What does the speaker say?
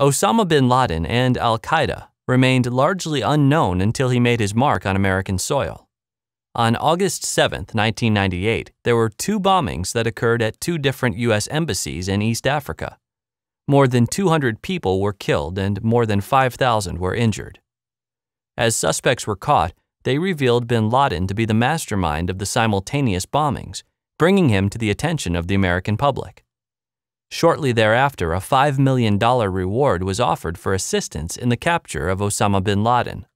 Osama bin Laden and Al Qaeda remained largely unknown until he made his mark on American soil. On August 7, 1998, there were two bombings that occurred at two different U.S. embassies in East Africa. More than 200 people were killed and more than 5,000 were injured. As suspects were caught, they revealed bin Laden to be the mastermind of the simultaneous bombings, bringing him to the attention of the American public. Shortly thereafter, a $5 million reward was offered for assistance in the capture of Osama bin Laden.